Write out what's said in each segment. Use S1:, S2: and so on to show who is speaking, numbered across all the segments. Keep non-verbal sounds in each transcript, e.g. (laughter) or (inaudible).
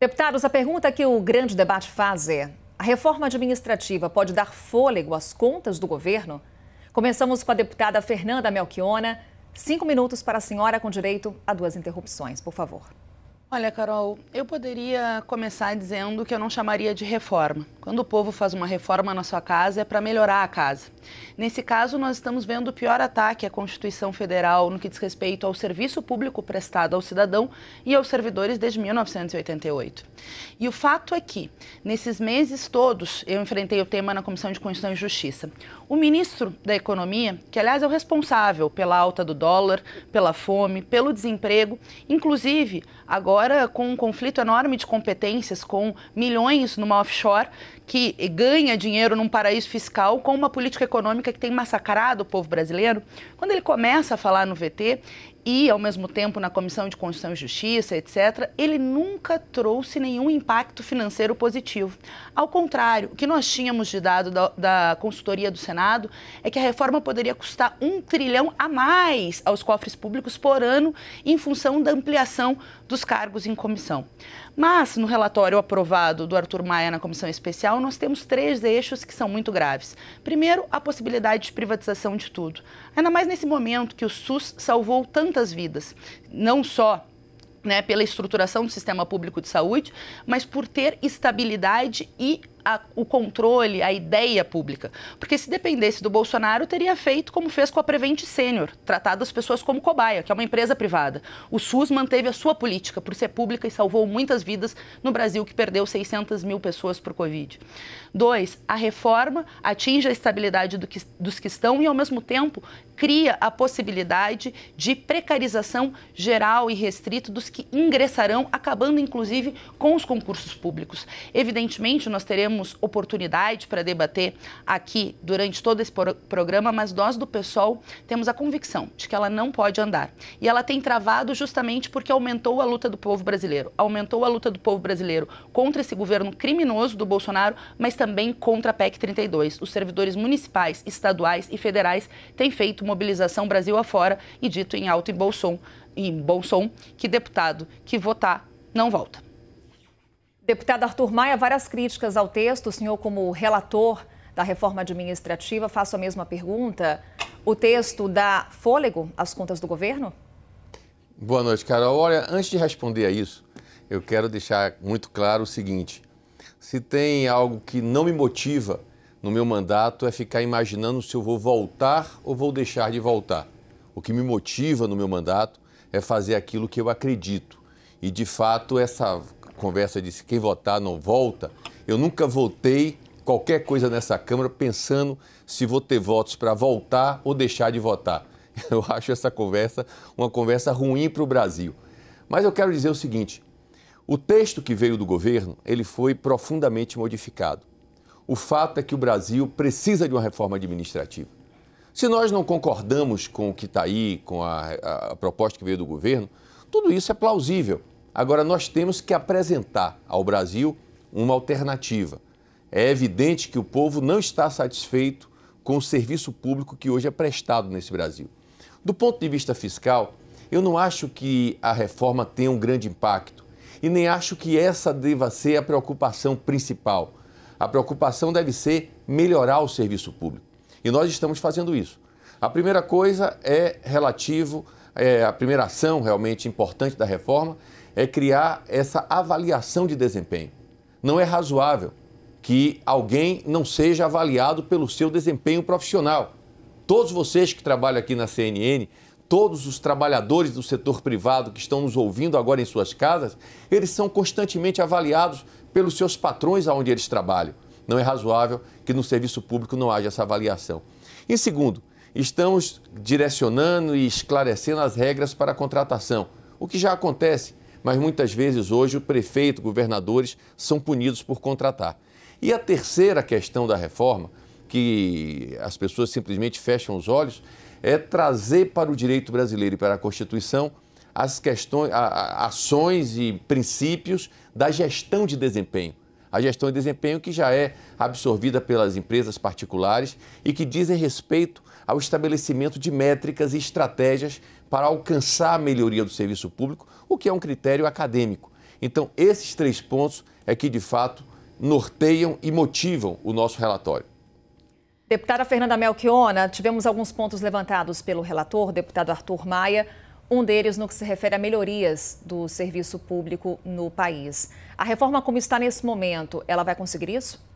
S1: Deputados, a pergunta que o grande debate faz é: a reforma administrativa pode dar fôlego às contas do governo? Começamos com a deputada Fernanda Melchiona. Cinco minutos para a senhora com direito a duas interrupções, por favor.
S2: Olha, Carol, eu poderia começar dizendo que eu não chamaria de reforma. Quando o povo faz uma reforma na sua casa, é para melhorar a casa. Nesse caso, nós estamos vendo o pior ataque à Constituição Federal no que diz respeito ao serviço público prestado ao cidadão e aos servidores desde 1988. E o fato é que, nesses meses todos, eu enfrentei o tema na Comissão de Constituição e Justiça. O ministro da Economia, que aliás é o responsável pela alta do dólar, pela fome, pelo desemprego, inclusive agora agora com um conflito enorme de competências, com milhões numa offshore que ganha dinheiro num paraíso fiscal com uma política econômica que tem massacrado o povo brasileiro. Quando ele começa a falar no VT, e, ao mesmo tempo, na Comissão de Constituição e Justiça, etc., ele nunca trouxe nenhum impacto financeiro positivo. Ao contrário, o que nós tínhamos de dado da, da consultoria do Senado é que a reforma poderia custar um trilhão a mais aos cofres públicos por ano em função da ampliação dos cargos em comissão. Mas, no relatório aprovado do Arthur Maia na Comissão Especial, nós temos três eixos que são muito graves. Primeiro, a possibilidade de privatização de tudo. Ainda mais nesse momento que o SUS salvou tantas tantas vidas, não só né, pela estruturação do sistema público de saúde, mas por ter estabilidade e a, o controle, a ideia pública. Porque se dependesse do Bolsonaro, teria feito como fez com a Prevent Senior, tratado as pessoas como cobaia, que é uma empresa privada. O SUS manteve a sua política por ser pública e salvou muitas vidas no Brasil, que perdeu 600 mil pessoas por Covid. Dois, a reforma atinge a estabilidade do que, dos que estão e, ao mesmo tempo, cria a possibilidade de precarização geral e restrito dos que ingressarão, acabando, inclusive, com os concursos públicos. Evidentemente, nós teremos temos oportunidade para debater aqui durante todo esse programa, mas nós do PSOL temos a convicção de que ela não pode andar. E ela tem travado justamente porque aumentou a luta do povo brasileiro. Aumentou a luta do povo brasileiro contra esse governo criminoso do Bolsonaro, mas também contra a PEC 32. Os servidores municipais, estaduais e federais têm feito mobilização Brasil afora
S1: e dito em alto e bom som, em bom som que deputado que votar não volta. Deputado Arthur Maia, várias críticas ao texto. O senhor, como relator da reforma administrativa, faço a mesma pergunta. O texto dá fôlego às contas do governo?
S3: Boa noite, Carol. Olha, antes de responder a isso, eu quero deixar muito claro o seguinte: se tem algo que não me motiva no meu mandato é ficar imaginando se eu vou voltar ou vou deixar de voltar. O que me motiva no meu mandato é fazer aquilo que eu acredito. E, de fato, essa conversa disse quem votar não volta, eu nunca votei qualquer coisa nessa Câmara pensando se vou ter votos para voltar ou deixar de votar. (laughs) Eu acho essa conversa uma conversa ruim para o Brasil. Mas eu quero dizer o seguinte: o texto que veio do governo ele foi profundamente modificado. O fato é que o Brasil precisa de uma reforma administrativa. Se nós não concordamos com o que está aí, com a, a, a proposta que veio do governo, tudo isso é plausível. Agora, nós temos que apresentar ao Brasil uma alternativa. É evidente que o povo não está satisfeito com o serviço público que hoje é prestado nesse Brasil. Do ponto de vista fiscal, eu não acho que a reforma tenha um grande impacto e nem acho que essa deva ser a preocupação principal. A preocupação deve ser melhorar o serviço público. E nós estamos fazendo isso. A primeira coisa é relativo, é, a primeira ação realmente importante da reforma é criar essa avaliação de desempenho. Não é razoável que alguém não seja avaliado pelo seu desempenho profissional. Todos vocês que trabalham aqui na CNN, todos os trabalhadores do setor privado que estão nos ouvindo agora em suas casas, eles são constantemente avaliados pelos seus patrões aonde eles trabalham. Não é razoável que no serviço público não haja essa avaliação. E segundo, estamos direcionando e esclarecendo as regras para a contratação, o que já acontece mas muitas vezes hoje o prefeito, governadores são punidos por contratar. E a terceira questão da reforma, que as pessoas simplesmente fecham os olhos, é trazer para o direito brasileiro e para a Constituição as questões, ações e princípios da gestão de desempenho a gestão e desempenho que já é absorvida pelas empresas particulares e que dizem respeito ao estabelecimento de métricas e estratégias para alcançar a melhoria do serviço público, o que é um critério acadêmico. Então, esses três pontos é que, de fato, norteiam e motivam o nosso relatório.
S1: Deputada Fernanda Melchiona, tivemos alguns pontos levantados pelo relator, deputado Arthur Maia um deles no que se refere a melhorias do serviço público no país. A reforma como está nesse momento, ela vai conseguir isso?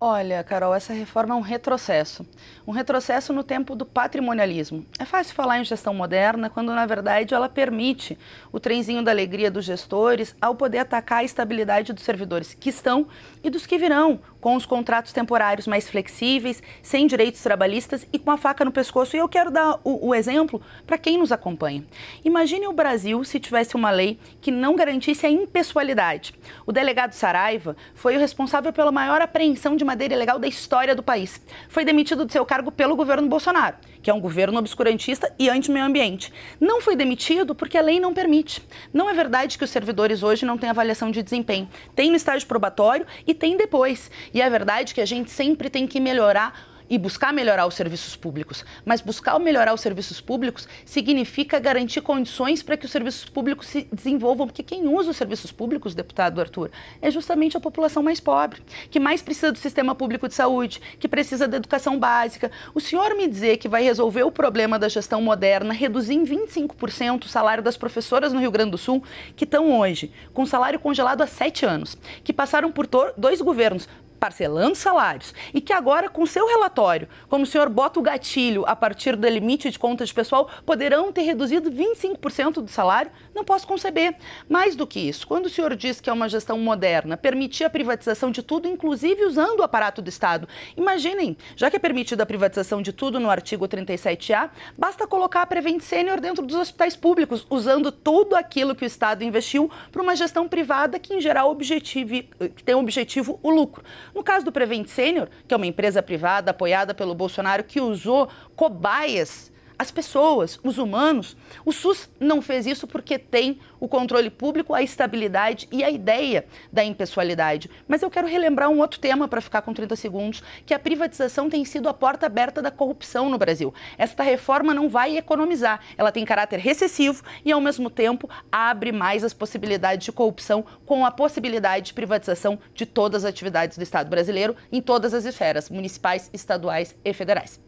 S2: Olha, Carol, essa reforma é um retrocesso. Um retrocesso no tempo do patrimonialismo. É fácil falar em gestão moderna quando, na verdade, ela permite o trenzinho da alegria dos gestores ao poder atacar a estabilidade dos servidores que estão e dos que virão, com os contratos temporários mais flexíveis, sem direitos trabalhistas e com a faca no pescoço. E eu quero dar o, o exemplo para quem nos acompanha. Imagine o Brasil se tivesse uma lei que não garantisse a impessoalidade. O delegado Saraiva foi o responsável pela maior apreensão de madeira ilegal da história do país. Foi demitido do seu cargo pelo governo Bolsonaro que é um governo obscurantista e anti-meio ambiente. Não foi demitido porque a lei não permite. Não é verdade que os servidores hoje não têm avaliação de desempenho. Tem no estágio probatório e tem depois. E é verdade que a gente sempre tem que melhorar e buscar melhorar os serviços públicos. Mas buscar melhorar os serviços públicos significa garantir condições para que os serviços públicos se desenvolvam, porque quem usa os serviços públicos, deputado Arthur, é justamente a população mais pobre, que mais precisa do sistema público de saúde, que precisa da educação básica. O senhor me dizer que vai resolver o problema da gestão moderna, reduzir em 25% o salário das professoras no Rio Grande do Sul, que estão hoje com salário congelado há sete anos, que passaram por dois governos, parcelando salários e que agora, com seu relatório, como o senhor bota o gatilho a partir do limite de contas pessoal, poderão ter reduzido 25% do salário, não posso conceber. Mais do que isso, quando o senhor diz que é uma gestão moderna, permitir a privatização de tudo, inclusive usando o aparato do Estado, imaginem, já que é permitida a privatização de tudo no artigo 37A, basta colocar a Prevent Senior dentro dos hospitais públicos, usando tudo aquilo que o Estado investiu para uma gestão privada que, em geral, objetive, que tem objetivo o lucro. No caso do Prevent Senior, que é uma empresa privada apoiada pelo Bolsonaro que usou cobaias as pessoas, os humanos. O SUS não fez isso porque tem o controle público, a estabilidade e a ideia da impessoalidade. Mas eu quero relembrar um outro tema para ficar com 30 segundos, que a privatização tem sido a porta aberta da corrupção no Brasil. Esta reforma não vai economizar, ela tem caráter recessivo e ao mesmo tempo abre mais as possibilidades de corrupção com a possibilidade de privatização de todas as atividades do Estado brasileiro em todas as esferas,
S1: municipais, estaduais e federais.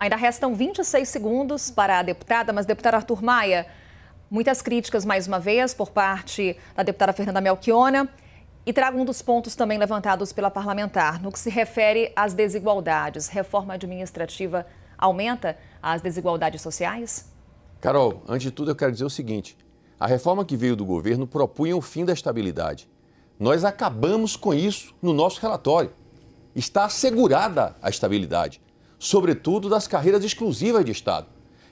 S1: Ainda restam 26 segundos para a deputada, mas deputada Arthur Maia, muitas críticas mais uma vez por parte da deputada Fernanda Melchiona. E trago um dos pontos também levantados pela parlamentar, no que se refere às desigualdades. Reforma administrativa aumenta as desigualdades sociais?
S3: Carol, antes de tudo eu quero dizer o seguinte: a reforma que veio do governo propunha o fim da estabilidade. Nós acabamos com isso no nosso relatório. Está assegurada a estabilidade sobretudo das carreiras exclusivas de Estado.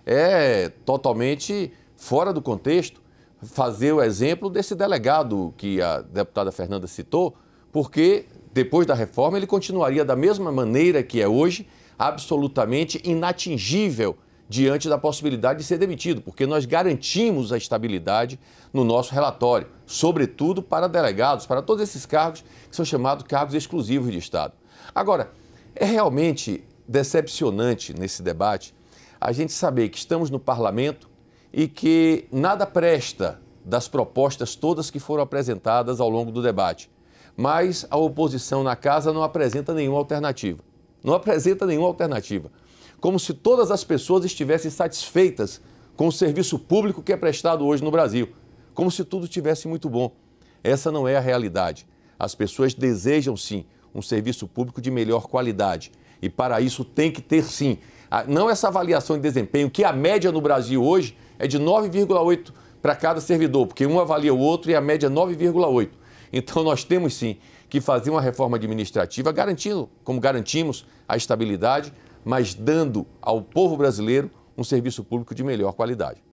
S3: É totalmente fora do contexto fazer o exemplo desse delegado que a deputada Fernanda citou, porque depois da reforma ele continuaria da mesma maneira que é hoje, absolutamente inatingível diante da possibilidade de ser demitido, porque nós garantimos a estabilidade no nosso relatório, sobretudo para delegados, para todos esses cargos que são chamados cargos exclusivos de Estado. Agora, é realmente decepcionante nesse debate a gente saber que estamos no parlamento e que nada presta das propostas todas que foram apresentadas ao longo do debate. Mas a oposição na casa não apresenta nenhuma alternativa. Não apresenta nenhuma alternativa. Como se todas as pessoas estivessem satisfeitas com o serviço público que é prestado hoje no Brasil. Como se tudo tivesse muito bom. Essa não é a realidade. As pessoas desejam sim um serviço público de melhor qualidade e para isso tem que ter sim. Ah, não essa avaliação de desempenho, que a média no Brasil hoje é de 9,8 para cada servidor, porque um avalia o outro e a média é 9,8. Então nós temos sim que fazer uma reforma administrativa, garantindo, como garantimos, a estabilidade, mas dando ao povo brasileiro um serviço público de melhor qualidade.